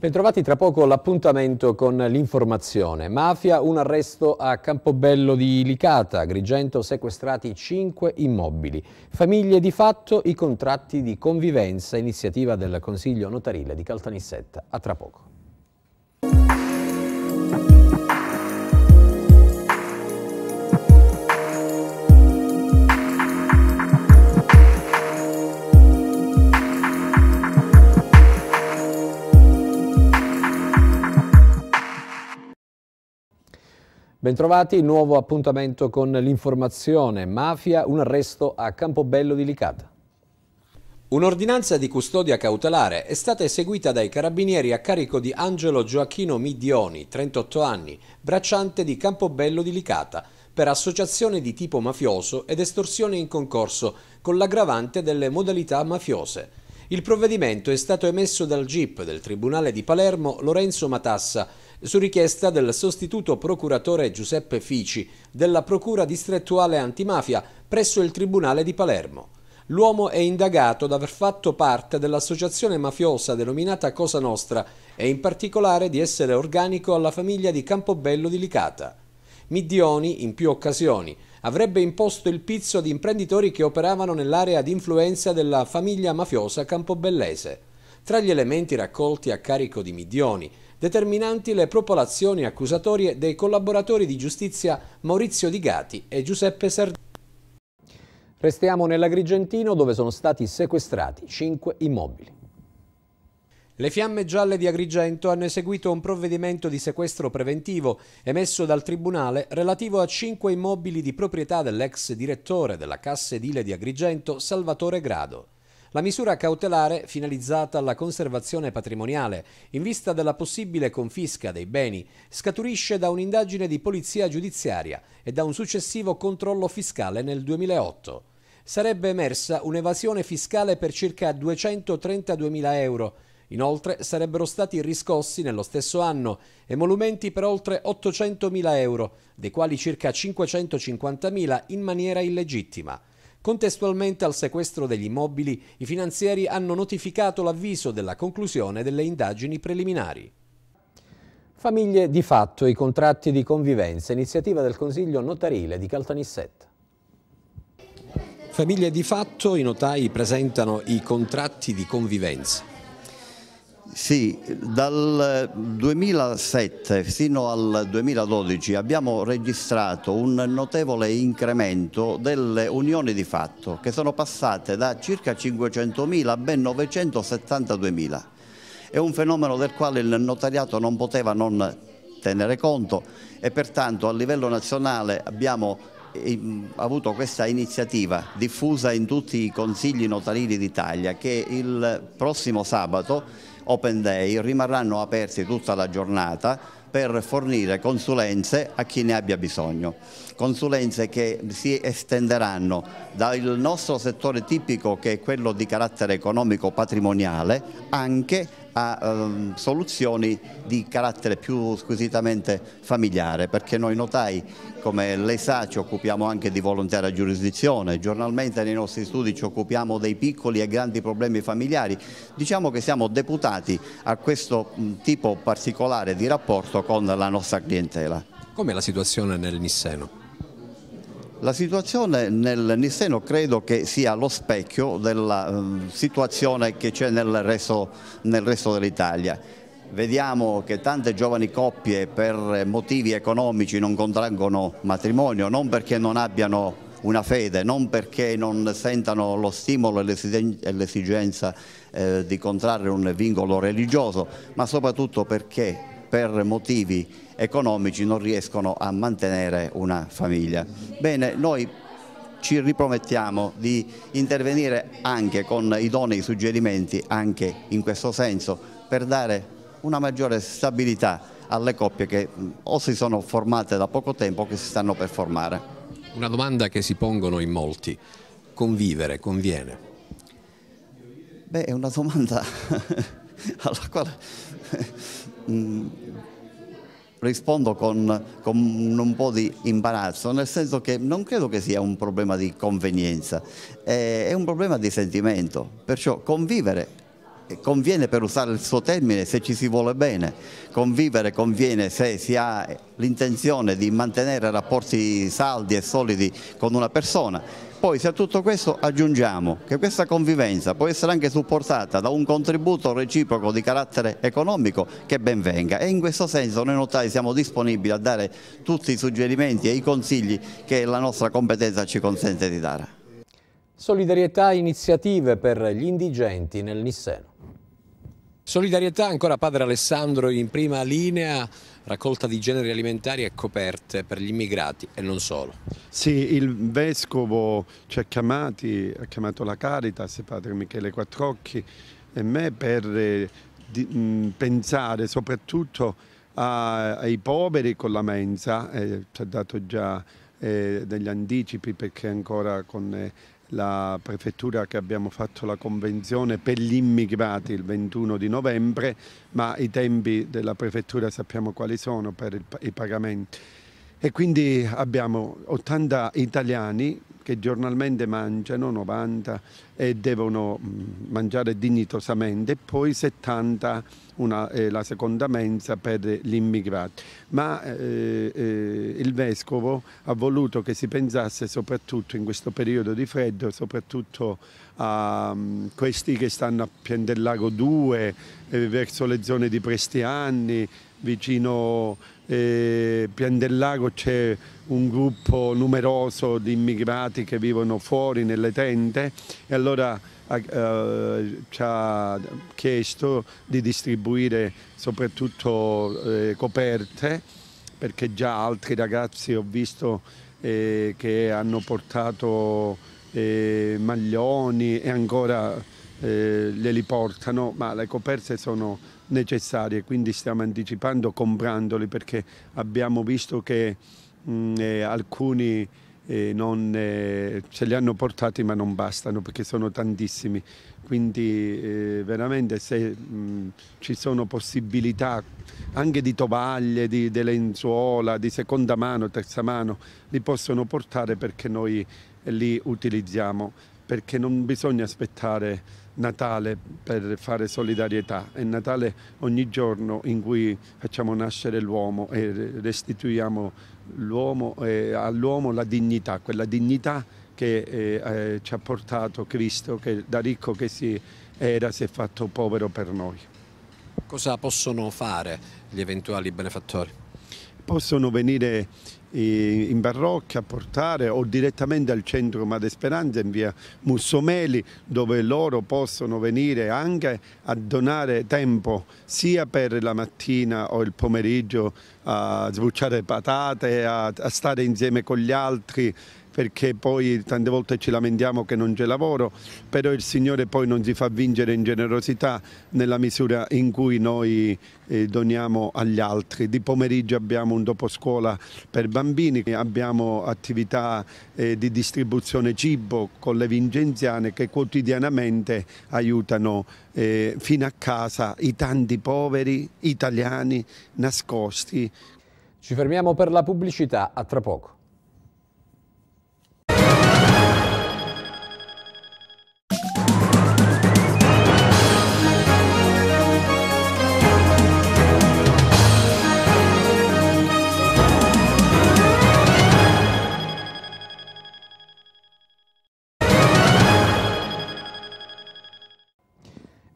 Bentrovati tra poco l'appuntamento con l'informazione. Mafia, un arresto a Campobello di Licata, Grigento sequestrati 5 immobili. Famiglie di fatto, i contratti di convivenza, iniziativa del Consiglio Notarile di Caltanissetta. A tra poco. Bentrovati, nuovo appuntamento con l'informazione. Mafia, un arresto a Campobello di Licata. Un'ordinanza di custodia cautelare è stata eseguita dai carabinieri a carico di Angelo Gioacchino Midioni, 38 anni, bracciante di Campobello di Licata, per associazione di tipo mafioso ed estorsione in concorso, con l'aggravante delle modalità mafiose. Il provvedimento è stato emesso dal GIP del Tribunale di Palermo Lorenzo Matassa, su richiesta del sostituto procuratore Giuseppe Fici della Procura distrettuale antimafia presso il Tribunale di Palermo. L'uomo è indagato ad aver fatto parte dell'associazione mafiosa denominata Cosa Nostra e in particolare di essere organico alla famiglia di Campobello di Licata. Middioni, in più occasioni, avrebbe imposto il pizzo ad imprenditori che operavano nell'area di influenza della famiglia mafiosa campobellese. Tra gli elementi raccolti a carico di Middioni determinanti le propolazioni accusatorie dei collaboratori di giustizia Maurizio Di Gati e Giuseppe Sardini. Restiamo nell'Agrigentino dove sono stati sequestrati cinque immobili. Le fiamme gialle di Agrigento hanno eseguito un provvedimento di sequestro preventivo emesso dal Tribunale relativo a cinque immobili di proprietà dell'ex direttore della Cassa Edile di Agrigento, Salvatore Grado la misura cautelare finalizzata alla conservazione patrimoniale in vista della possibile confisca dei beni scaturisce da un'indagine di polizia giudiziaria e da un successivo controllo fiscale nel 2008. Sarebbe emersa un'evasione fiscale per circa 232.000 euro. Inoltre sarebbero stati riscossi nello stesso anno emolumenti per oltre 800.000 euro, dei quali circa 550.000 in maniera illegittima. Contestualmente al sequestro degli immobili, i finanzieri hanno notificato l'avviso della conclusione delle indagini preliminari. Famiglie di fatto, i contratti di convivenza, iniziativa del Consiglio Notarile di Caltanissetta. Famiglie di fatto, i notai presentano i contratti di convivenza. Sì, dal 2007 fino al 2012 abbiamo registrato un notevole incremento delle unioni di fatto che sono passate da circa 500.000 a ben 972.000. È un fenomeno del quale il notariato non poteva non tenere conto e pertanto a livello nazionale abbiamo ehm, avuto questa iniziativa diffusa in tutti i consigli notarili d'Italia che il prossimo sabato open day rimarranno aperti tutta la giornata per fornire consulenze a chi ne abbia bisogno. Consulenze che si estenderanno dal nostro settore tipico che è quello di carattere economico patrimoniale anche a ehm, soluzioni di carattere più squisitamente familiare, perché noi notai, come lei sa, ci occupiamo anche di volontaria giurisdizione, giornalmente nei nostri studi ci occupiamo dei piccoli e grandi problemi familiari, diciamo che siamo deputati a questo tipo particolare di rapporto con la nostra clientela. Com'è la situazione nel Nisseno? La situazione nel Nisseno credo che sia lo specchio della eh, situazione che c'è nel, nel resto dell'Italia. Vediamo che tante giovani coppie per motivi economici non contraggono matrimonio, non perché non abbiano una fede, non perché non sentano lo stimolo e l'esigenza eh, di contrarre un vincolo religioso, ma soprattutto perché per motivi economici non riescono a mantenere una famiglia. Bene, noi ci ripromettiamo di intervenire anche con idonei suggerimenti anche in questo senso per dare una maggiore stabilità alle coppie che o si sono formate da poco tempo o che si stanno per formare. Una domanda che si pongono in molti, convivere conviene? Beh, è una domanda alla quale rispondo con, con, un po' di imbarazzo, nel senso che non credo che sia un problema di convenienza, è un problema di sentimento, perciò convivere conviene per usare il suo termine se ci si vuole bene, convivere conviene se si ha l'intenzione di mantenere rapporti saldi e solidi con una persona. Poi se a tutto questo aggiungiamo che questa convivenza può essere anche supportata da un contributo reciproco di carattere economico che ben venga e in questo senso noi notai siamo disponibili a dare tutti i suggerimenti e i consigli che la nostra competenza ci consente di dare. Solidarietà e iniziative per gli indigenti nel Nisseno. Solidarietà ancora padre Alessandro in prima linea, raccolta di generi alimentari e coperte per gli immigrati e non solo. Sì, il vescovo ci ha chiamati, ha chiamato la Caritas, padre Michele Quattrocchi e me per eh, di, mh, pensare soprattutto a, ai poveri con la mensa, eh, ci ha dato già eh, degli anticipi perché ancora con eh, la prefettura che abbiamo fatto la convenzione per gli immigrati il 21 di novembre, ma i tempi della prefettura sappiamo quali sono per il, i pagamenti. E quindi abbiamo 80 italiani che giornalmente mangiano 90 e devono mm, mangiare dignitosamente, poi 70 una, eh, la seconda mensa per gli immigrati. Ma eh, eh, il Vescovo ha voluto che si pensasse soprattutto in questo periodo di freddo, soprattutto a um, questi che stanno a Pian del Lago 2, eh, verso le zone di Prestianni, vicino eh, Pian del Lago c'è un gruppo numeroso di immigrati che vivono fuori nelle tende e allora eh, ci ha chiesto di distribuire soprattutto eh, coperte perché già altri ragazzi ho visto eh, che hanno portato eh, maglioni e ancora eh, le portano, ma le coperte sono necessarie, quindi stiamo anticipando comprandoli perché abbiamo visto che mh, mm, eh, alcuni eh, non, eh, ce li hanno portati ma non bastano perché sono tantissimi. Quindi eh, veramente se mh, mm, ci sono possibilità anche di tovaglie, di, di lenzuola, di seconda mano, terza mano, li possono portare perché noi li utilizziamo, perché non bisogna aspettare Natale per fare solidarietà, è Natale ogni giorno in cui facciamo nascere l'uomo e restituiamo all'uomo la dignità, quella dignità che eh, eh, ci ha portato Cristo, che da ricco che si era si è fatto povero per noi. Cosa possono fare gli eventuali benefattori? possono venire in Barrocca a portare o direttamente al centro Madre Speranza in via Mussomeli dove loro possono venire anche a donare tempo sia per la mattina o il pomeriggio a sbucciare patate, a, a stare insieme con gli altri, perché poi tante volte ci lamentiamo che non c'è lavoro, però il Signore poi non si fa vincere in generosità nella misura in cui noi eh, doniamo agli altri. Di pomeriggio abbiamo un dopo scuola per bambini, abbiamo attività eh, di distribuzione cibo con le vincenziane che quotidianamente aiutano eh, fino a casa i tanti poveri italiani nascosti. Ci fermiamo per la pubblicità, a tra poco.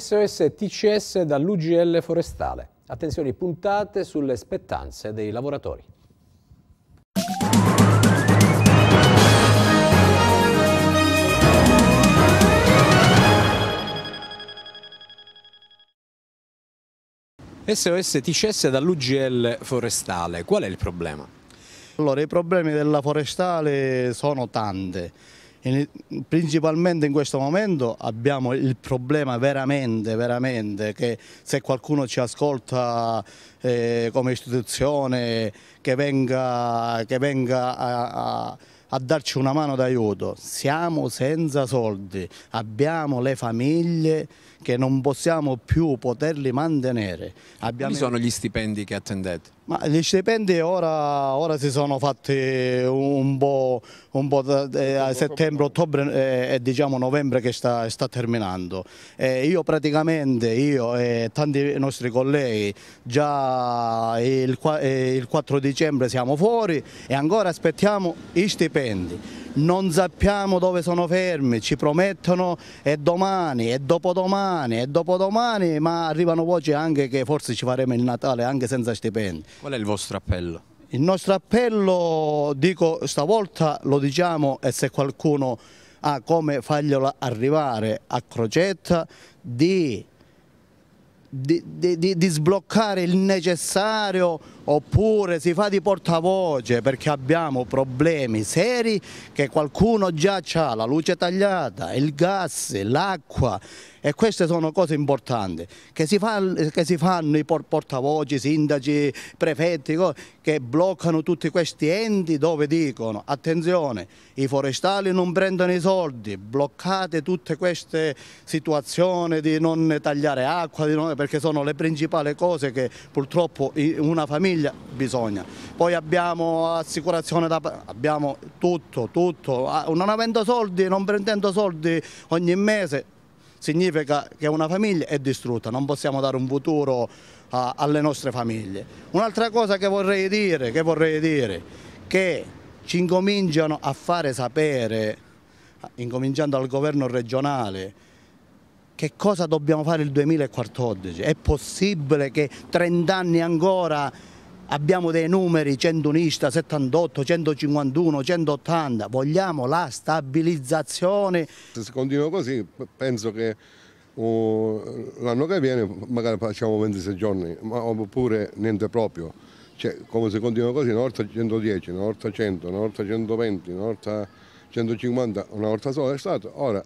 SOS TCS dall'UGL forestale. Attenzioni puntate sulle spettanze dei lavoratori. SOS TCS dall'UGL forestale, qual è il problema? Allora, i problemi della forestale sono tante principalmente in questo momento abbiamo il problema veramente, veramente che se qualcuno ci ascolta eh, come istituzione che venga, che venga a, a a darci una mano d'aiuto. Siamo senza soldi, abbiamo le famiglie che non possiamo più poterli mantenere. Abbiamo... Quali sono gli stipendi che attendete? Ma gli stipendi ora, ora, si sono fatti un po', un po eh, a settembre, ottobre eh, e eh, diciamo novembre che sta, sta terminando. Eh, io praticamente, io e tanti nostri colleghi, già il, eh, il 4 dicembre siamo fuori e ancora aspettiamo gli stipendi non sappiamo dove sono fermi, ci promettono e domani, e dopodomani, e dopodomani, ma arrivano voci anche che forse ci faremo il Natale anche senza stipendi. Qual è il vostro appello? Il nostro appello, dico stavolta, lo diciamo e se qualcuno ha come farglielo arrivare a Crocetta, di, di, di, di sbloccare il necessario oppure si fa di portavoce perché abbiamo problemi seri che qualcuno già ha, la luce tagliata, il gas, l'acqua e queste sono cose importanti che si, fa, che si fanno i portavoci, sindaci, prefetti che bloccano tutti questi enti dove dicono attenzione i forestali non prendono i soldi, bloccate tutte queste situazioni di non tagliare acqua non, perché sono le principali cose che purtroppo una famiglia famiglia bisogna. Poi abbiamo assicurazione, da, abbiamo tutto, tutto. Ah, non avendo soldi, non prendendo soldi ogni mese, significa che una famiglia è distrutta, non possiamo dare un futuro a, alle nostre famiglie. Un'altra cosa che vorrei dire, che vorrei dire, che ci incominciano a fare sapere, incominciando dal governo regionale, che cosa dobbiamo fare il 2014? È possibile che 30 anni ancora abbiamo dei numeri 101, 78, 151, 180, vogliamo la stabilizzazione. Se continua così penso che uh, l'anno che viene magari facciamo 26 giorni, ma, oppure niente proprio. Cioè, come se continua così, una volta 110, una volta 100, una volta 120, una volta 150, una volta sola è stato, ora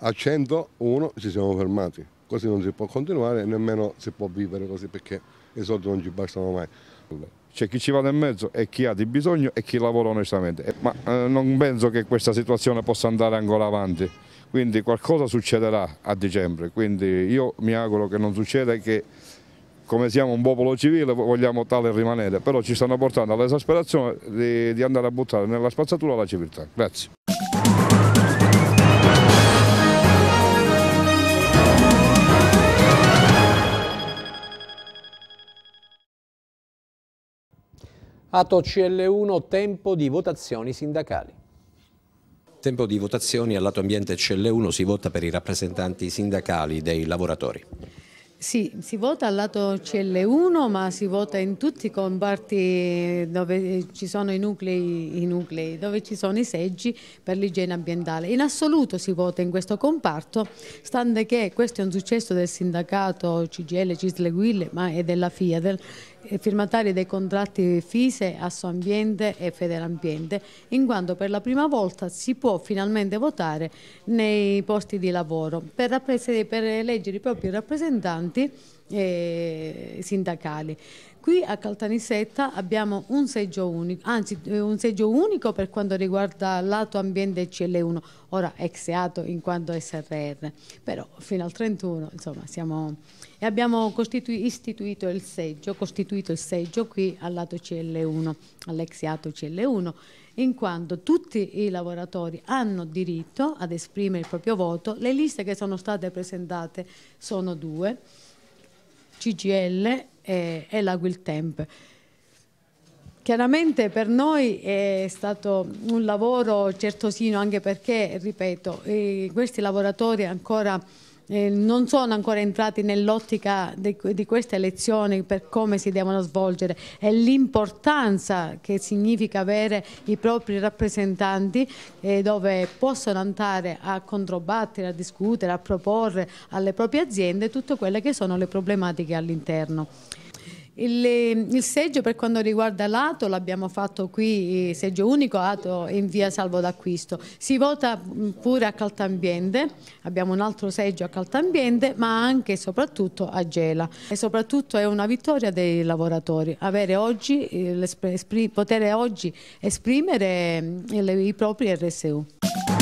a 101 ci siamo fermati. Così non si può continuare e nemmeno si può vivere così perché i soldi non ci bastano mai. C'è chi ci va nel mezzo e chi ha di bisogno e chi lavora onestamente, eh, ma eh, non penso che questa situazione possa andare ancora avanti, quindi qualcosa succederà a dicembre, quindi io mi auguro che non succeda e che come siamo un popolo civile vogliamo tale rimanere, però ci stanno portando all'esasperazione di, di andare a buttare nella spazzatura la civiltà. Grazie. Ato CL1, tempo di votazioni sindacali. Tempo di votazioni al lato ambiente CL1 si vota per i rappresentanti sindacali dei lavoratori. Sì, si vota al lato CL1 ma si vota in tutti i comparti dove ci sono i nuclei, i nuclei dove ci sono i seggi per l'igiene ambientale. In assoluto si vota in questo comparto, stante che questo è un successo del sindacato CGL, Cisle Guille ma è della FIAT firmatari dei contratti FISE, Assoambiente e Federambiente, in quanto per la prima volta si può finalmente votare nei posti di lavoro per, per eleggere i propri rappresentanti eh, sindacali. Qui a Caltanissetta abbiamo un seggio unico, anzi eh, un seggio unico per quanto riguarda lato ambiente CL1, ora ex in quanto SRR, però fino al 31 insomma siamo... E abbiamo istituito il seggio, costituito il seggio qui al lato CL1, all'ex CL1 in quanto tutti i lavoratori hanno diritto ad esprimere il proprio voto. Le liste che sono state presentate sono due, CGL e, e la Guiltemp. Chiaramente per noi è stato un lavoro certosino anche perché, ripeto, eh, questi lavoratori ancora eh, non sono ancora entrati nell'ottica di queste elezioni per come si devono svolgere e l'importanza che significa avere i propri rappresentanti eh, dove possono andare a controbattere, a discutere, a proporre alle proprie aziende tutte quelle che sono le problematiche all'interno. Il, ehm, il, seggio per quanto riguarda l'ATO l'abbiamo fatto qui, eh, seggio unico ATO in via Salvo d'Acquisto. Si vota mm, pure a Caltambiente, abbiamo un altro seggio a Caltambiente ma anche e soprattutto a Gela. E soprattutto è una vittoria dei lavoratori, oggi, eh, poter oggi esprimere mm, le, i propri RSU.